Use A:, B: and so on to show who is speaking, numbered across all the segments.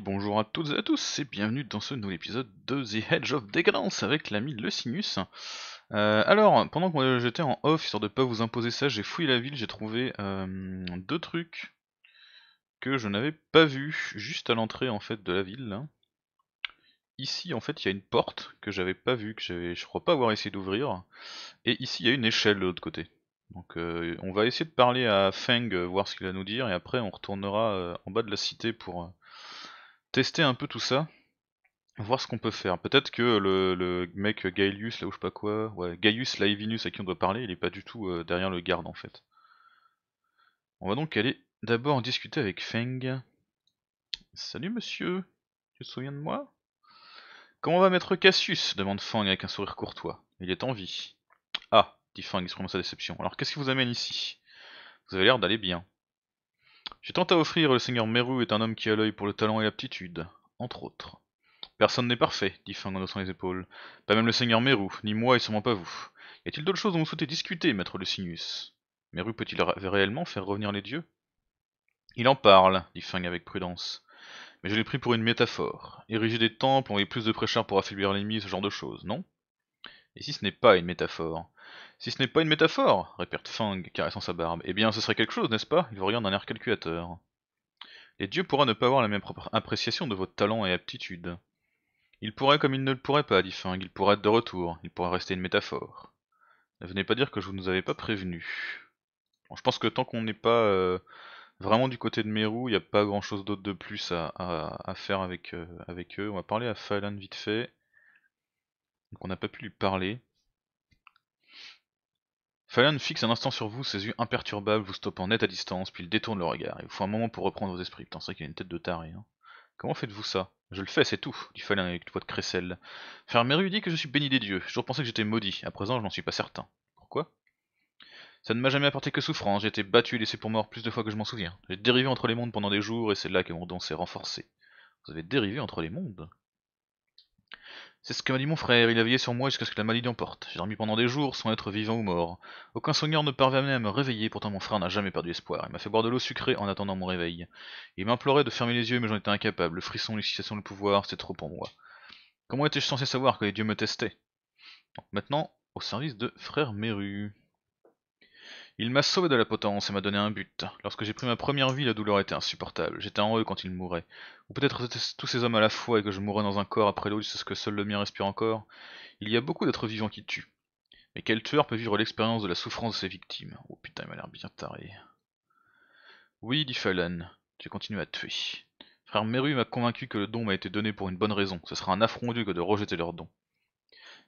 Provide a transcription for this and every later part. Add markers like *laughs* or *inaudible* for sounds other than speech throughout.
A: bonjour à toutes et à tous et bienvenue dans ce nouvel épisode de The Hedge of Decadence avec l'ami Le Sinus. Euh, alors, pendant que j'étais en off, histoire de pas vous imposer ça, j'ai fouillé la ville, j'ai trouvé euh, deux trucs que je n'avais pas vu juste à l'entrée en fait de la ville. Hein. Ici en fait il y a une porte que j'avais pas vue, que j'avais je crois pas avoir essayé d'ouvrir. Et ici il y a une échelle de l'autre côté. Donc euh, on va essayer de parler à Feng, voir ce qu'il va nous dire, et après on retournera en bas de la cité pour tester un peu tout ça, voir ce qu'on peut faire. Peut-être que le, mec gaius là où je sais pas quoi, ouais, Gaius Laevinus à qui on doit parler, il est pas du tout euh, derrière le garde en fait. On va donc aller d'abord discuter avec Feng. Salut monsieur, tu te souviens de moi Comment va mettre Cassius demande Feng avec un sourire courtois. Il est en vie. Ah, dit Feng exprimant sa déception. Alors qu'est-ce qui vous amène ici Vous avez l'air d'aller bien. J'ai tant à offrir, le seigneur Meru est un homme qui a l'œil pour le talent et l'aptitude, entre autres. Personne n'est parfait, dit Fang en haussant les épaules. Pas même le seigneur Meru, ni moi et sûrement pas vous. Y a-t-il d'autres choses dont vous souhaitez discuter, maître Lucinus Meru peut-il réellement faire revenir les dieux Il en parle, dit Fang avec prudence. Mais je l'ai pris pour une métaphore. Ériger des temples, envoyer plus de prêcheurs pour affaiblir l'ennemi, ce genre de choses, non et si ce n'est pas une métaphore Si ce n'est pas une métaphore répète Fung, caressant sa barbe. Eh bien, ce serait quelque chose, n'est-ce pas Il vous regarde d'un air calculateur. Et Dieu pourra ne pas avoir la même appréciation de votre talent et aptitude. Il pourrait comme il ne le pourrait pas, dit Fung. Il pourrait être de retour. Il pourrait rester une métaphore. Ne venez pas dire que je ne vous avais pas prévenu. je pense que tant qu'on n'est pas euh, vraiment du côté de Meru, il n'y a pas grand chose d'autre de plus à, faire avec, euh, avec eux. On va parler à Phalan vite fait. Donc on n'a pas pu lui parler. Fallon fixe un instant sur vous, ses yeux imperturbables vous stoppant net à distance, puis il détourne le regard. Il vous faut un moment pour reprendre vos esprits. Putain, c'est vrai qu'il a une tête de taré. Hein. Comment faites-vous ça Je le fais, c'est tout, dit Fallon avec une voix de crécelle. Fermeru dit que je suis béni des dieux. J'ai toujours pensé que j'étais maudit. À présent, je n'en suis pas certain. Pourquoi ça ne m'a jamais apporté que souffrance, j'ai été battu et laissé pour mort plus de fois que je m'en souviens. J'ai dérivé entre les mondes pendant des jours et c'est là que mon don s'est renforcé. Vous avez dérivé entre les mondes c'est ce que m'a dit mon frère, il a veillé sur moi jusqu'à ce que la maladie l'emporte. J'ai dormi pendant des jours sans être vivant ou mort. Aucun soigneur ne parvenait à me réveiller, pourtant mon frère n'a jamais perdu espoir. Il m'a fait boire de l'eau sucrée en attendant mon réveil. Il m'implorait de fermer les yeux, mais j'en étais incapable. Le frisson, l'excitation, le pouvoir, c'est trop pour moi. Comment étais-je censé savoir que les dieux me testaient Maintenant, au service de frère Meru... Il m'a sauvé de la potence et m'a donné un but. Lorsque j'ai pris ma première vie, la douleur était insupportable. J'étais en eux quand ils mouraient. Ou peut-être tous ces hommes à la fois et que je mourais dans un corps après l'autre c'est ce que seul le mien respire encore. Il y a beaucoup d'êtres vivants qui tuent. Mais quel tueur peut vivre l'expérience de la souffrance de ses victimes Oh putain, il m'a l'air bien taré. Oui, dit Fallon, tu continues à tuer. Frère Meru m'a convaincu que le don m'a été donné pour une bonne raison. Ce sera un affront que de rejeter leur don.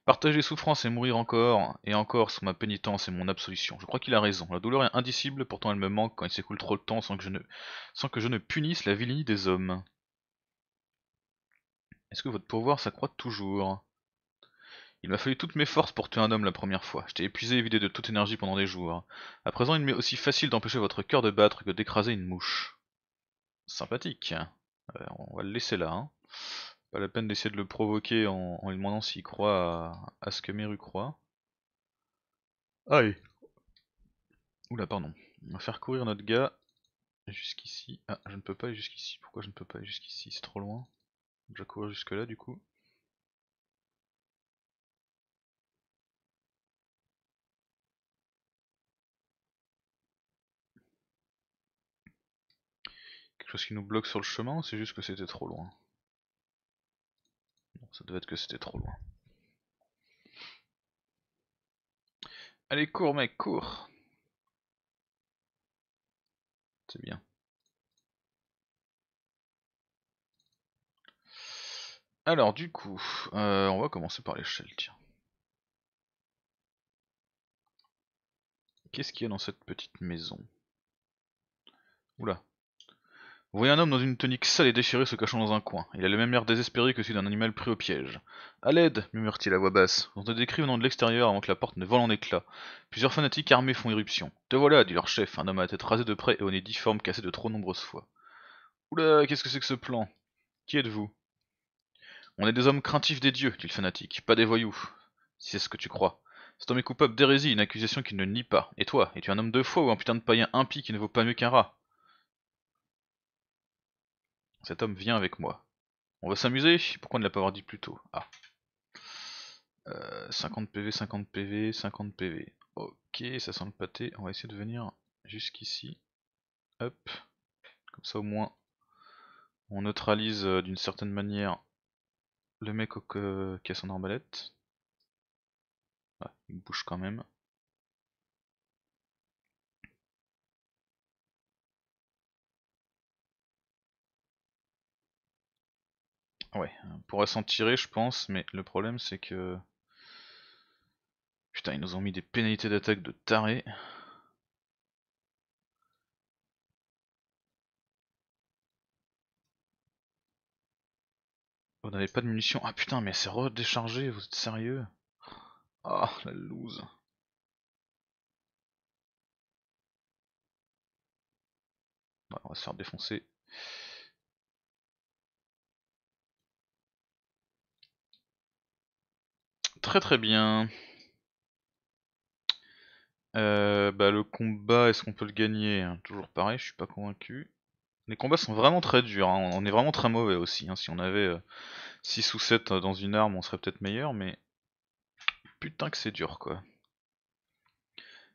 A: Partager souffrance et mourir encore, et encore sous ma pénitence et mon absolution. Je crois qu'il a raison. La douleur est indicible, pourtant elle me manque quand il s'écoule trop de temps sans que je ne, sans que je ne punisse la vilenie des hommes. Est-ce que votre pouvoir s'accroît toujours Il m'a fallu toutes mes forces pour tuer un homme la première fois. J'étais épuisé et vidé de toute énergie pendant des jours. À présent, il m'est aussi facile d'empêcher votre cœur de battre que d'écraser une mouche. Sympathique. Euh, on va le laisser là. Hein. Pas la peine d'essayer de le provoquer en, lui demandant s'il croit à, ce que Meru croit. Allez Oula, pardon. On va faire courir notre gars jusqu'ici. Ah, je ne peux pas aller jusqu'ici. Pourquoi je ne peux pas aller jusqu'ici C'est trop loin. Je vais courir jusque là du coup. Quelque chose qui nous bloque sur le chemin c'est juste que c'était trop loin ça devait être que c'était trop loin. Allez, cours, mec, cours C'est bien. Alors, du coup, euh, on va commencer par l'échelle, tiens. Qu'est-ce qu'il y a dans cette petite maison Oula vous voyez un homme dans une tonique sale et déchirée se cachant dans un coin. Il a le même air désespéré que celui d'un animal pris au piège. À l'aide murmure-t-il à voix basse. On te décrit venant de l'extérieur avant que la porte ne vole en éclats. Plusieurs fanatiques armés font irruption. « Te voilà, dit leur chef, un homme à la tête rasée de près et au nez difforme cassé de trop nombreuses fois. Oula, qu'est-ce que c'est que ce plan Qui êtes-vous On est des hommes craintifs des dieux, dit le fanatique, pas des voyous, si c'est ce que tu crois. C'est homme est coupable d'hérésie, une accusation qu'il ne nie pas. Et toi, es-tu un homme de foi ou un putain de païen impie qui ne vaut pas mieux qu'un rat cet homme vient avec moi. On va s'amuser Pourquoi ne l'a pas avoir dit plus tôt Ah. 50 PV, 50 PV, 50 PV. Ok, ça sent le pâté. On va essayer de venir jusqu'ici. Hop. Comme ça au moins, on neutralise euh, d'une certaine manière le mec qui a son arbalète. Ah, il bouge quand même. Ouais, on euh, pourrait s'en tirer, je pense, mais le problème c'est que. Putain, ils nous ont mis des pénalités d'attaque de taré. Vous n'avez pas de munitions. Ah putain, mais c'est redéchargé, vous êtes sérieux Ah, la loose. Bah, on va se faire défoncer. Très très bien. Euh, bah, le combat, est-ce qu'on peut le gagner hein? Toujours pareil, je suis pas convaincu. Les combats sont vraiment très durs, hein. on est vraiment très mauvais aussi. Hein. Si on avait 6 euh, ou 7 euh, dans une arme, on serait peut-être meilleur, mais putain que c'est dur quoi.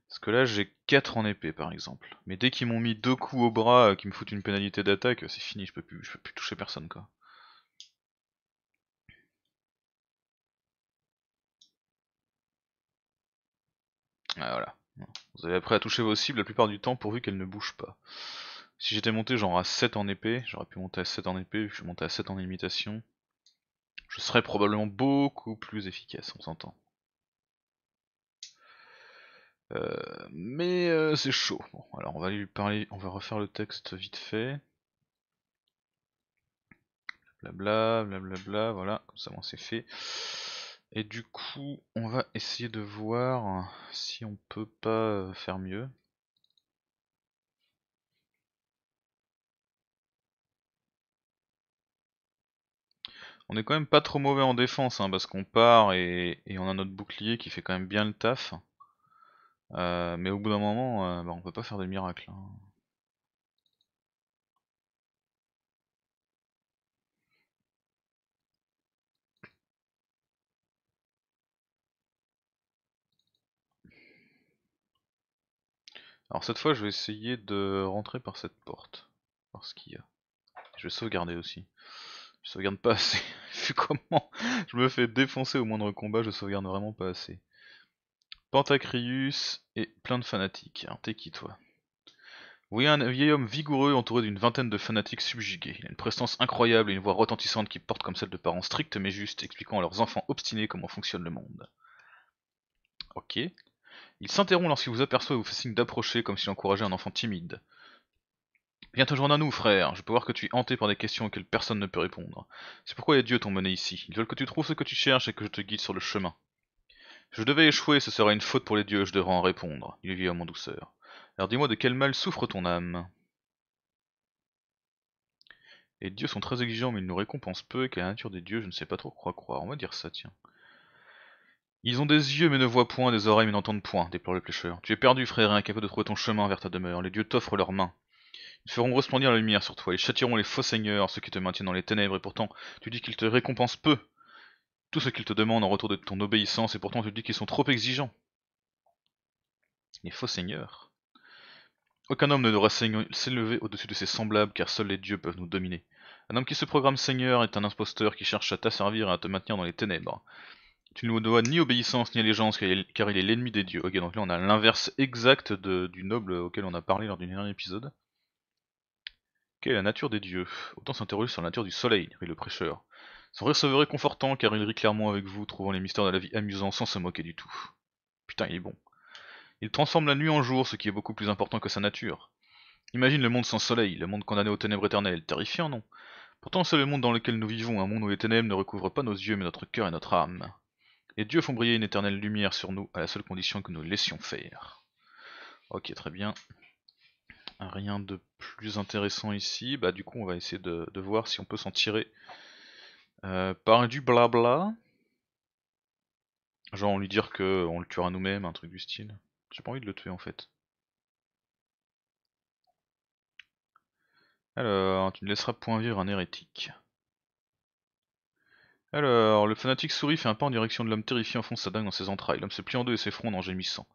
A: Parce que là j'ai 4 en épée par exemple. Mais dès qu'ils m'ont mis deux coups au bras qu'ils qui me foutent une pénalité d'attaque, c'est fini, je peux plus, je peux plus toucher personne quoi. Ah, voilà. Vous avez appris à toucher vos cibles la plupart du temps pourvu qu'elles ne bougent pas. Si j'étais monté genre à 7 en épée, j'aurais pu monter à 7 en épée vu que je suis monté à 7 en imitation. Je serais probablement beaucoup plus efficace, on s'entend. Euh, mais euh, c'est chaud. Bon, alors on va lui parler, on va refaire le texte vite fait. Blablabla, blablabla, voilà, comme ça bon, c'est fait. Et du coup, on va essayer de voir si on peut pas faire mieux. On est quand même pas trop mauvais en défense, hein, parce qu'on part et, on a notre bouclier qui fait quand même bien le taf. Euh, mais au bout d'un moment, euh, bah, on peut pas faire des miracles. Hein. Alors cette fois je vais essayer de rentrer par cette porte. parce qu'il y a. Je vais sauvegarder aussi. Je sauvegarde pas *laughs* assez. comment je me fais défoncer au moindre combat, je sauvegarde vraiment pas assez. Pentacrius et plein de fanatiques. Hein, t'es qui toi voyez un vieil homme vigoureux entouré d'une vingtaine de fanatiques subjugués. Il a une prestance incroyable et une voix retentissante qui porte comme celle de parents stricts mais justes, expliquant à leurs enfants obstinés comment fonctionne le monde. Ok, il s'interrompt lorsqu'il vous aperçoit et vous fait signe d'approcher comme s'il encourageait un enfant timide. Viens te joindre à nous, frère. Je peux voir que tu es hanté par des questions auxquelles personne ne peut répondre. C'est pourquoi les dieux t'ont mené ici. Ils veulent que tu trouves ce que tu cherches et que je te guide sur le chemin. Je devais échouer, ce serait une faute pour les dieux, je devrais en répondre. Il vit à mon douceur. Alors dis-moi de quel mal souffre ton âme Les dieux sont très exigeants, mais ils nous récompensent peu, et qu'à la nature des dieux, je ne sais pas trop quoi croire. On va dire ça, tiens. Ils ont des yeux mais ne voient point, des oreilles mais n'entendent point, déplore le pêcheur. Tu es perdu, frère, et incapable de trouver ton chemin vers ta demeure. Les dieux t'offrent leurs mains. Ils feront resplendir la lumière sur toi, ils châtiront les faux seigneurs, ceux qui te maintiennent dans les ténèbres, et pourtant tu dis qu'ils te récompensent peu. Tout ce qu'ils te demandent en retour de ton obéissance, et pourtant tu dis qu'ils sont trop exigeants. Les faux seigneurs. Aucun homme ne devra s'élever au-dessus de ses semblables, car seuls les dieux peuvent nous dominer. Un homme qui se programme seigneur est un imposteur qui cherche à t'asservir et à te maintenir dans les ténèbres. Tu ne nous dois ni obéissance ni allégeance car il est l'ennemi des dieux. Ok, donc là on a l'inverse exact du noble auquel on a parlé lors du dernier épisode. Quelle est la nature des dieux Autant s'interroger sur la nature du soleil, rit le prêcheur. Son rire se réconfortant car il rit clairement avec vous, trouvant les mystères de la vie amusants sans se moquer du tout. Putain, il est bon. Il transforme la nuit en jour, ce qui est beaucoup plus important que sa nature. Imagine le monde sans soleil, le monde condamné aux ténèbres éternelles. Terrifiant, non Pourtant, c'est le monde dans lequel nous vivons, un monde où les ténèbres ne recouvrent pas nos yeux mais notre cœur et notre âme. Et Dieu font briller une éternelle lumière sur nous à la seule condition que nous laissions faire. Ok, très bien. Rien de plus intéressant ici. Bah, du coup, on va essayer de, voir si on peut s'en tirer euh, par du blabla. Genre, on lui dire que on le tuera nous-mêmes, un truc du style. J'ai pas envie de le tuer en fait. Alors, tu ne laisseras point vivre un hérétique. Alors, le fanatique sourit fait un pas en direction de l'homme terrifié enfonce sa dingue dans ses entrailles. L'homme se plie en deux et s'effronde en gémissant.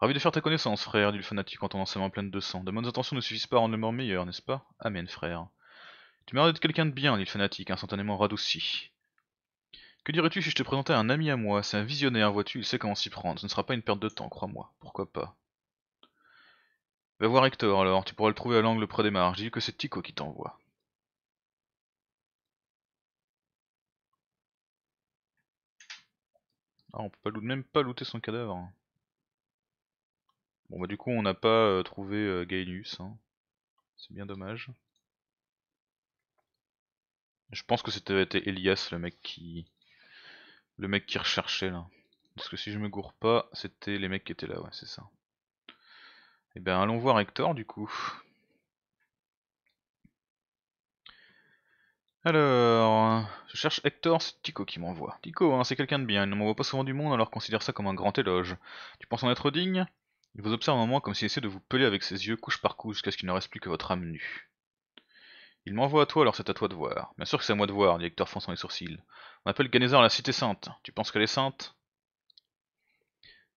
A: Ravi de faire ta connaissance, frère, dit le fanatique en tendant sa main pleine de sang. De bonnes intentions ne suffisent pas à rendre le mort meilleur, n'est-ce pas Amen, frère. Tu mérites d'être quelqu'un de bien, dit le fanatique, instantanément radouci. Que dirais-tu si je te présentais un ami à moi C'est un visionnaire, vois-tu, il sait comment s'y prendre. Ce ne sera pas une perte de temps, crois-moi. Pourquoi pas Va voir Hector alors, tu pourras le trouver à l'angle près des marges. dis que c'est Tico qui t'envoie. Ah, on peut pas, même pas looter son cadavre. Hein. Bon bah du coup on n'a pas euh, trouvé euh, hein. C'est bien dommage. Je pense que c'était Elias le mec qui... Le mec qui recherchait là. Parce que si je me gourre pas, c'était les mecs qui étaient là, ouais c'est ça. Et eh bien allons voir Hector du coup. Alors, je cherche Hector, c'est Tico qui m'envoie. Tico, hein, c'est quelqu'un de bien, il ne m'envoie pas souvent du monde alors considère ça comme un grand éloge. Tu penses en être digne Il vous observe un moment comme s'il essayait de vous peler avec ses yeux couche par couche jusqu'à ce qu'il ne reste plus que votre âme nue. Il m'envoie à toi alors c'est à toi de voir. Bien sûr que c'est à moi de voir, dit Hector fronçant les sourcils. On appelle Ganesar la cité sainte. Tu penses qu'elle est sainte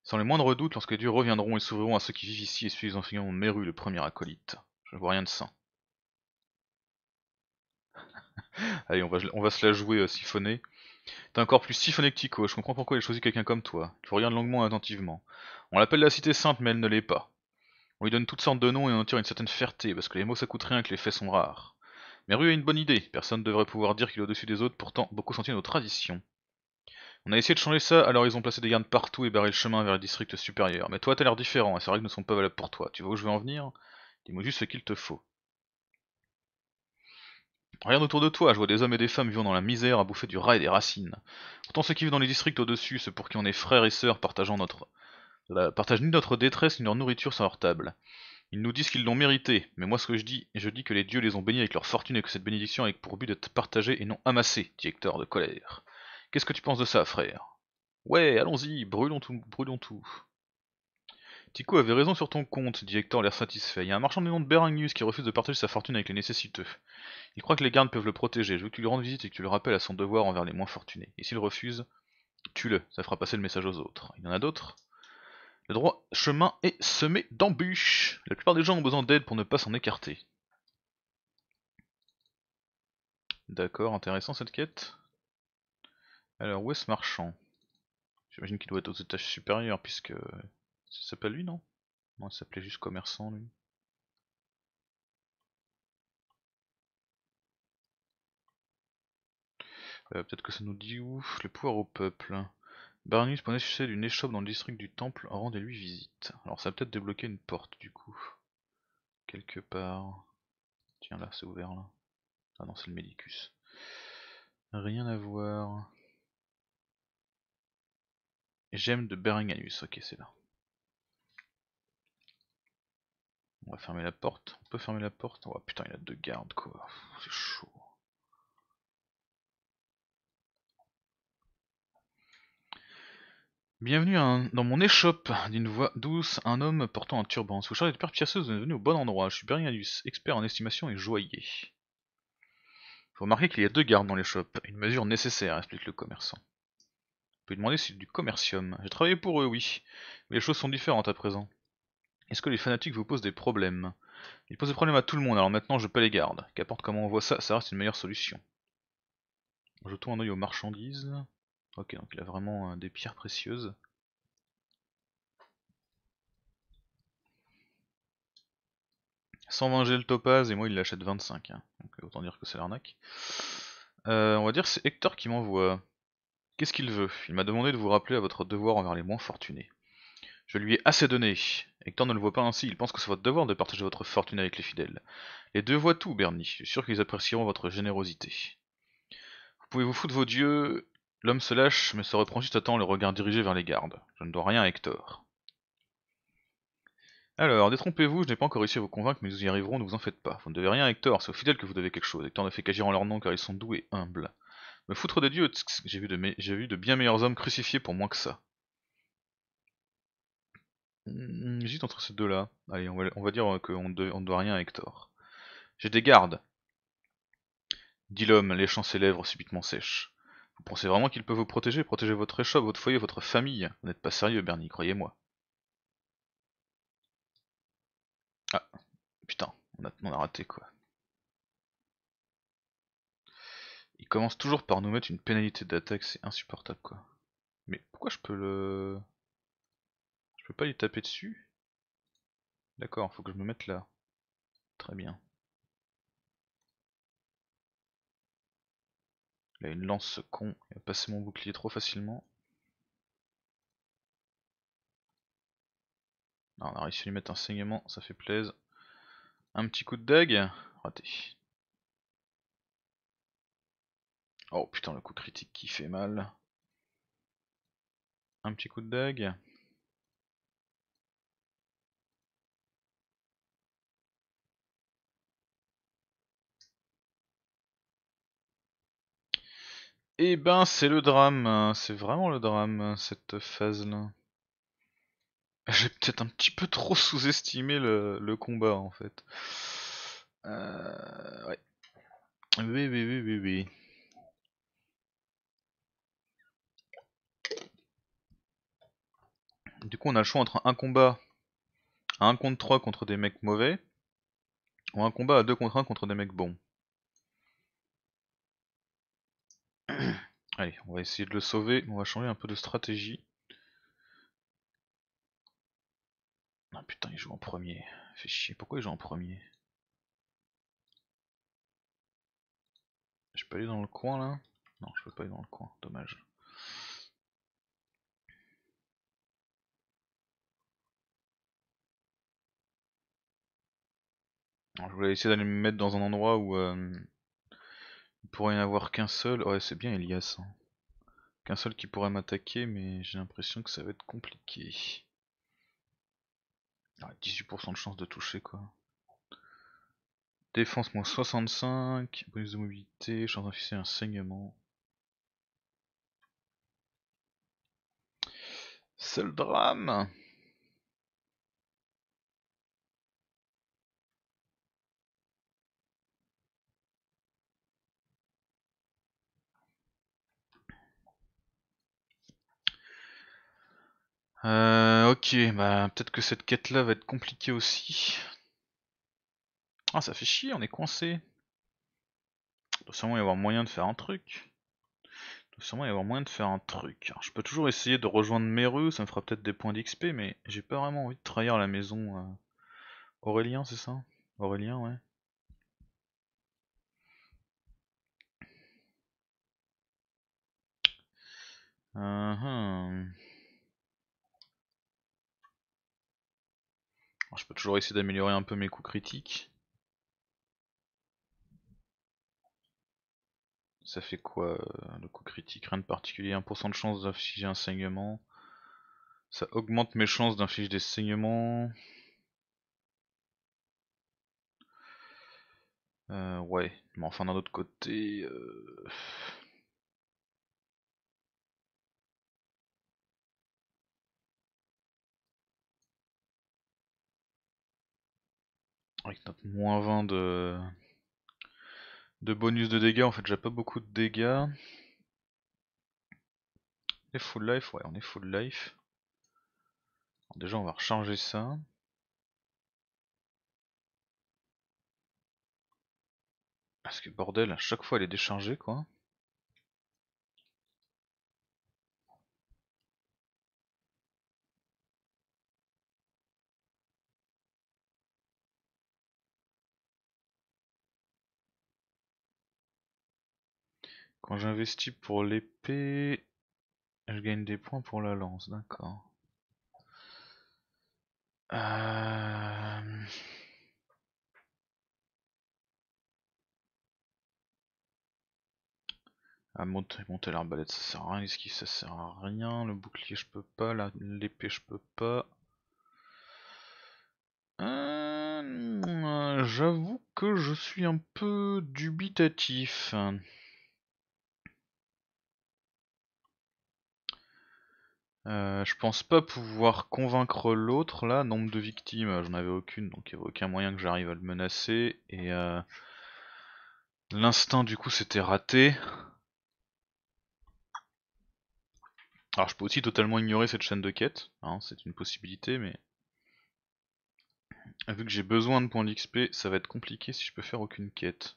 A: Sans le moindre doute, lorsque les dieux reviendront, et s'ouvriront à ceux qui vivent ici et suivront les Méru, le premier acolyte. Je ne vois rien de saint. *laughs* Allez, on va, se la jouer euh, siphonner. T'es encore plus siphonné que Tico, je comprends pourquoi il a choisi quelqu'un comme toi. Tu regardes longuement et attentivement. On l'appelle la cité sainte, mais elle ne l'est pas. On lui donne toutes sortes de noms et on en tire une certaine fierté, parce que les mots ça coûte rien et que les faits sont rares. Mais Rue a une bonne idée, personne ne devrait pouvoir dire qu'il est au-dessus des autres, pourtant beaucoup sentient nos traditions. On a essayé de changer ça, alors ils ont placé des gardes partout et barré le chemin vers les districts supérieurs. Mais toi, t'as l'air différent, et ces règles ne sont pas valables pour toi. Tu vois où je veux en venir Dis-moi juste ce qu'il te faut. Regarde autour de toi, je vois des hommes et des femmes vivant dans la misère à bouffer du rat et des racines. Pourtant ceux qui vivent dans les districts au-dessus, ceux pour qui on est frères et sœurs, partageant notre... ne partagent ni notre détresse ni leur nourriture sur leur table. Ils nous disent qu'ils l'ont mérité, mais moi ce que je dis, je dis que les dieux les ont bénis avec leur fortune et que cette bénédiction a pour but d'être partagée et non amassée, dit Hector de colère. Qu'est-ce que tu penses de ça, frère Ouais, allons-y, brûlons tout, brûlons tout. Tico avait raison sur ton compte, directeur. Hector l'air satisfait. Il y a un marchand de nom de Berengus qui refuse de partager sa fortune avec les nécessiteux. Il croit que les gardes peuvent le protéger. Je veux que tu lui rendes visite et que tu le rappelles à son devoir envers les moins fortunés. Et s'il refuse, tue-le, ça fera passer le message aux autres. Il y en a d'autres Le droit chemin est semé d'embûches. La plupart des gens ont besoin d'aide pour ne pas s'en écarter. D'accord, intéressant cette quête. Alors, où est ce marchand J'imagine qu'il doit être aux étages supérieurs, puisque ça s'appelle lui, non Non, il s'appelait juste commerçant, lui. Euh, peut-être que ça nous dit ouf, le pouvoir au peuple. barnus prenait succès d'une échoppe dans le district du temple, rendez-lui visite. Alors ça va peut-être débloquer une porte du coup. Quelque part. Tiens là, c'est ouvert là. Ah non, c'est le Médicus. Rien à voir. J'aime de Beringanus, ok c'est là. On va fermer la porte. On peut fermer la porte. Oh putain, il y a deux gardes quoi. C'est chaud. Bienvenue dans mon échoppe d'une voix douce, un homme portant un turban. Sous charge de perte vous êtes venu au bon endroit. Je suis Berianus, expert en estimation et joaillier. faut remarquez qu'il y a deux gardes dans l'échoppe, une mesure nécessaire, explique le commerçant. peut pouvez demander si c'est du commercium. J'ai travaillé pour eux, oui, mais les choses sont différentes à présent. Est-ce que les fanatiques vous posent des problèmes Ils posent des problèmes à tout le monde, alors maintenant je paie les gardes. Qu'importe comment on voit ça, ça reste une meilleure solution. Je un oeil aux marchandises. Ok, donc il a vraiment euh, des pierres précieuses. Sans le topaz et moi il l'achète 25. Hein. Donc euh, autant dire que c'est l'arnaque. Euh, on va dire c'est Hector qui m'envoie. Qu'est-ce qu'il veut Il m'a demandé de vous rappeler à votre devoir envers les moins fortunés. Je lui ai assez donné. Hector ne le voit pas ainsi, il pense que c'est votre devoir de partager votre fortune avec les fidèles. Les deux voient tout, Bernie, je suis sûr qu'ils apprécieront votre générosité. Vous pouvez vous foutre vos dieux. L'homme se lâche, mais se reprend juste à temps le regard dirigé vers les gardes. Je ne dois rien à Hector. Alors, détrompez-vous, je n'ai pas encore réussi à vous convaincre, mais nous y arriverons, ne vous en faites pas. Vous ne devez rien à Hector, c'est aux fidèles que vous devez quelque chose. Hector ne fait qu'agir en leur nom car ils sont doux et humbles. Me foutre des dieux, j'ai vu, de, j'ai vu de bien meilleurs hommes crucifiés pour moins que ça. Mm, mm, J'hésite entre ces deux-là. Allez, on va, dire qu'on on ne doit rien à Hector. J'ai des gardes, dit l'homme, léchant ses lèvres subitement sèches. Vous pensez vraiment qu'il peut vous protéger, protéger votre échoppe, votre foyer, votre famille Vous n'êtes pas sérieux, Bernie, croyez-moi. Ah, putain, on a, on a raté quoi. Il commence toujours par nous mettre une pénalité d'attaque, c'est insupportable quoi. Mais pourquoi je peux le... Je peux pas lui taper dessus D'accord, faut que je me mette là. Très bien. Il a une lance con, il a passé mon bouclier trop facilement. Non, on a réussi à lui mettre un saignement, ça fait plaisir. Un petit coup de dague, raté. Oh putain le coup critique qui fait mal. Un petit coup de dague. Eh ben, c'est le drame. Hein. C'est vraiment le drame, hein, cette phase-là. J'ai peut-être un petit peu trop sous-estimé le, combat, en fait. Euh, Oui, oui, oui, oui, oui. Du coup, on a le choix entre un combat à 1 contre 3 contre des mecs mauvais, ou un combat à 2 contre 1 contre des mecs bons. Allez, on va essayer de le sauver, on va changer un peu de stratégie. Ah putain, il joue en premier. Fait chier, pourquoi il joue en premier Je peux aller dans le coin là Non, je peux pas aller dans le coin, dommage. je voulais essayer d'aller me mettre dans un endroit où euh, pourrait y en avoir qu'un seul. Ouais, c'est bien Elias. Hein. Qu'un seul qui pourrait m'attaquer, mais j'ai l'impression que ça va être compliqué. 18% ah, de chance de toucher, quoi. Défense moins 65, bonus de mobilité, chance d'infliger un saignement. C'est le drame Euh, ok, bah peut-être que cette quête là va être compliquée aussi. Ah ça fait chier, on est coincé. Il doit sûrement y avoir moyen de faire un truc. Il doit sûrement y avoir moyen de faire un truc. je peux toujours essayer de rejoindre Meru, ça me fera peut-être des points d'XP, mais j'ai pas vraiment envie de trahir la maison. Euh. Aurélien, c'est ça Aurélien, ouais. Uh je peux toujours essayer d'améliorer un peu mes coups critiques. Ça fait quoi euh, le coup critique Rien de particulier, 1% de chance d'infliger un saignement. Ça augmente mes chances d'infliger des saignements. Euh, ouais, mais enfin d'un autre côté... Euh, Avec notre moins 20 de, bonus de dégâts, en fait j'ai pas beaucoup de dégâts. Et full life, ouais, on est full life. déjà, on va recharger ça. Parce que bordel, à chaque fois elle est déchargée quoi. Quand j'investis pour l'épée, je gagne des points pour la lance, d'accord. Euh... Ah, monter, l'arbalète ça sert à rien, l'esquive ça sert à rien, le bouclier je peux pas, l'épée je peux pas. Euh, j'avoue que je suis un peu dubitatif. Euh, je pense pas pouvoir convaincre l'autre là, nombre de victimes, euh, j'en avais aucune, donc il n'y avait aucun moyen que j'arrive à le menacer. Et euh, l'instinct du coup c'était raté. Alors je peux aussi totalement ignorer cette chaîne de quête, hein, c'est une possibilité, mais vu que j'ai besoin de points d'XP, ça va être compliqué si je peux faire aucune quête.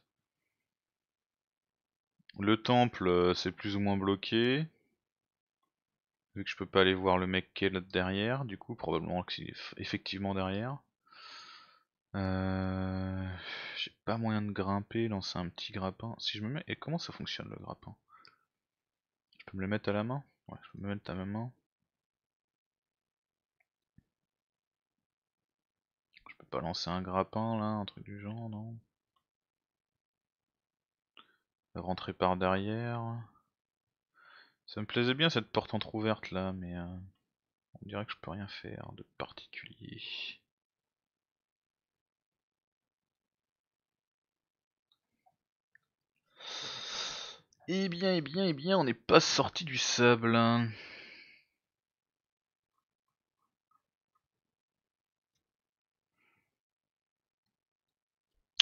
A: Le temple, c'est plus ou moins bloqué. Vu que je peux pas aller voir le mec qui est là derrière, du coup, probablement qu'il est effectivement derrière. Euh, j'ai pas moyen de grimper, lancer un petit grappin. Si je me mets. Et comment ça fonctionne le grappin Je peux me le mettre à la main Ouais, je peux me mettre à ma main. Je peux pas lancer un grappin là, un truc du genre, non Rentrer par derrière. Ça me plaisait bien cette porte entrouverte là, mais euh, on dirait que je peux rien faire de particulier. Eh bien, eh bien, eh bien, on n'est pas sorti du sable. Hein.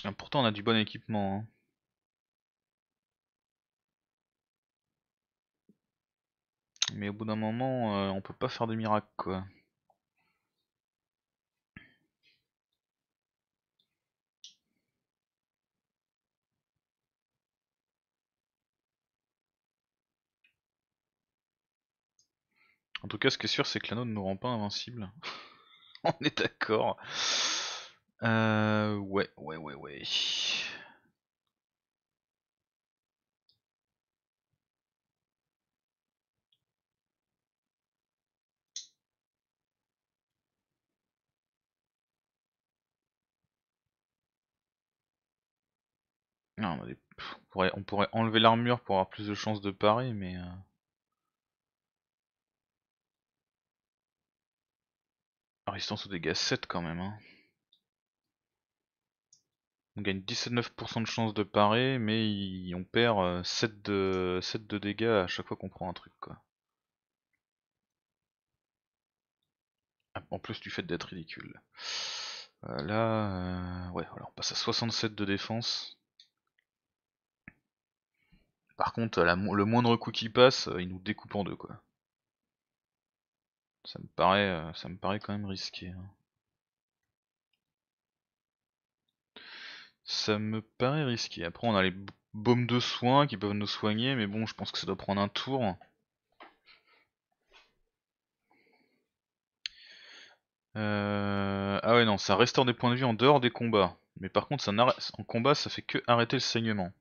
A: Ah, pourtant, on a du bon équipement. Hein. Mais au bout d'un moment, euh, on peut pas faire de miracle quoi. En tout cas, ce qui est sûr, c'est que l'anneau ne nous rend pas invincible. *laughs* on est d'accord. Euh, ouais, ouais, ouais, ouais. on, pourrait, enlever l'armure pour avoir plus de chances de parer, mais... Euh. Résistance aux dégâts 7 quand même. Hein. On gagne 19% de chance de parer, mais on perd 7 euh, de, dégâts à chaque fois qu'on prend un truc. quoi. Ah, en plus du fait d'être ridicule. Là, euh, ouais, voilà, on passe à 67 de défense. Par contre, le moindre coup qui passe, euh, il nous découpe en deux, quoi. Ça me paraît, euh, ça me paraît quand même risqué. Hein. Ça me paraît risqué. Après, on a les baumes de soins qui peuvent nous soigner, mais bon, je pense que ça doit prendre un tour. Euh, ah ouais, non, ça restaure des points de vue en dehors des combats. Mais par contre, en combat, ça fait que arrêter le saignement.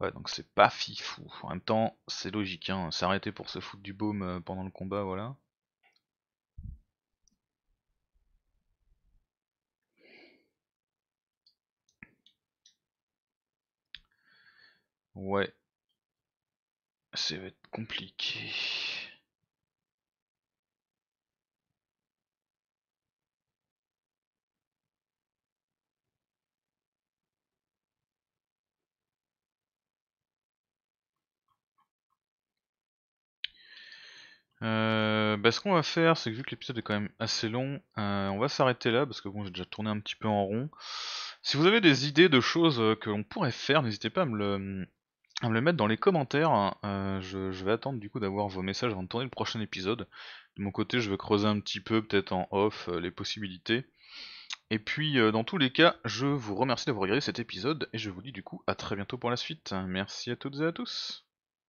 A: Ouais, donc c'est pas fifou. En même temps, c'est logique, hein. S'arrêter pour se foutre du baume euh, pendant le combat, voilà. Ouais. Ça va être compliqué. Euh, bah, ce qu'on va faire, c'est que vu que l'épisode est quand même assez long, euh, on va s'arrêter là parce que bon, j'ai déjà tourné un petit peu en rond. Si vous avez des idées de choses euh, que l'on pourrait faire, n'hésitez pas à me, le, mettre dans les commentaires. Hein. je, je, vais attendre du coup d'avoir vos messages avant de tourner le prochain épisode. De mon côté, je vais creuser un petit peu, peut-être en off, les possibilités. Et puis, dans tous les cas, je vous remercie d'avoir regardé cet épisode et je vous dis du coup à très bientôt pour la suite. Merci à toutes et à tous.